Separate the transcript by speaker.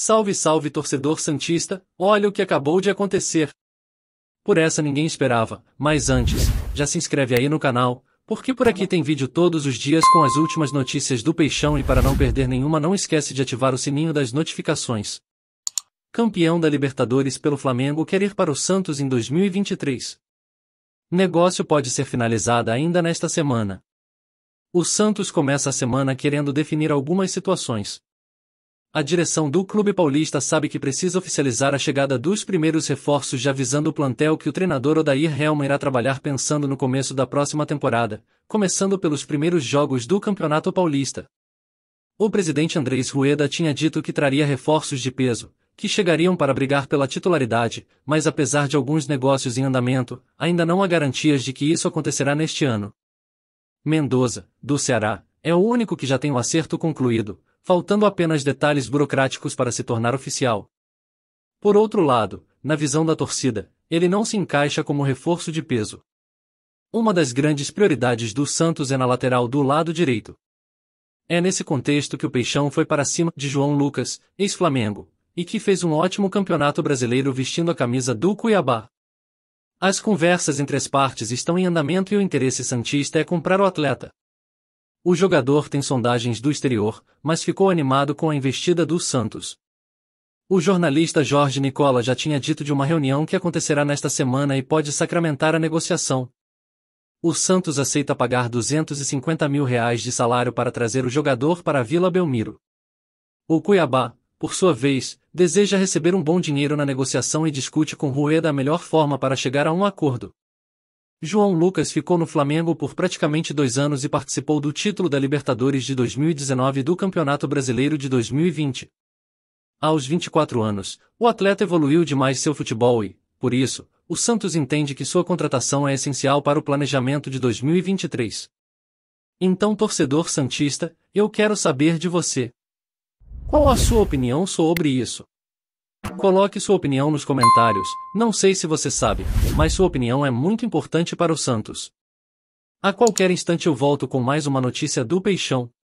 Speaker 1: Salve, salve, torcedor Santista, olha o que acabou de acontecer. Por essa ninguém esperava, mas antes, já se inscreve aí no canal, porque por aqui tem vídeo todos os dias com as últimas notícias do Peixão e para não perder nenhuma não esquece de ativar o sininho das notificações. Campeão da Libertadores pelo Flamengo quer ir para o Santos em 2023. Negócio pode ser finalizado ainda nesta semana. O Santos começa a semana querendo definir algumas situações. A direção do clube paulista sabe que precisa oficializar a chegada dos primeiros reforços já avisando o plantel que o treinador Odair Helma irá trabalhar pensando no começo da próxima temporada, começando pelos primeiros jogos do Campeonato Paulista. O presidente Andrés Rueda tinha dito que traria reforços de peso, que chegariam para brigar pela titularidade, mas apesar de alguns negócios em andamento, ainda não há garantias de que isso acontecerá neste ano. Mendoza, do Ceará, é o único que já tem o um acerto concluído, faltando apenas detalhes burocráticos para se tornar oficial. Por outro lado, na visão da torcida, ele não se encaixa como reforço de peso. Uma das grandes prioridades do Santos é na lateral do lado direito. É nesse contexto que o Peixão foi para cima de João Lucas, ex-Flamengo, e que fez um ótimo campeonato brasileiro vestindo a camisa do Cuiabá. As conversas entre as partes estão em andamento e o interesse santista é comprar o atleta. O jogador tem sondagens do exterior, mas ficou animado com a investida do Santos. O jornalista Jorge Nicola já tinha dito de uma reunião que acontecerá nesta semana e pode sacramentar a negociação. O Santos aceita pagar 250 mil reais de salário para trazer o jogador para a Vila Belmiro. O Cuiabá, por sua vez, deseja receber um bom dinheiro na negociação e discute com Rueda a melhor forma para chegar a um acordo. João Lucas ficou no Flamengo por praticamente dois anos e participou do título da Libertadores de 2019 e do Campeonato Brasileiro de 2020. Aos 24 anos, o atleta evoluiu demais seu futebol e, por isso, o Santos entende que sua contratação é essencial para o planejamento de 2023. Então, torcedor Santista, eu quero saber de você. Qual a sua opinião sobre isso? Coloque sua opinião nos comentários, não sei se você sabe, mas sua opinião é muito importante para o Santos. A qualquer instante eu volto com mais uma notícia do Peixão.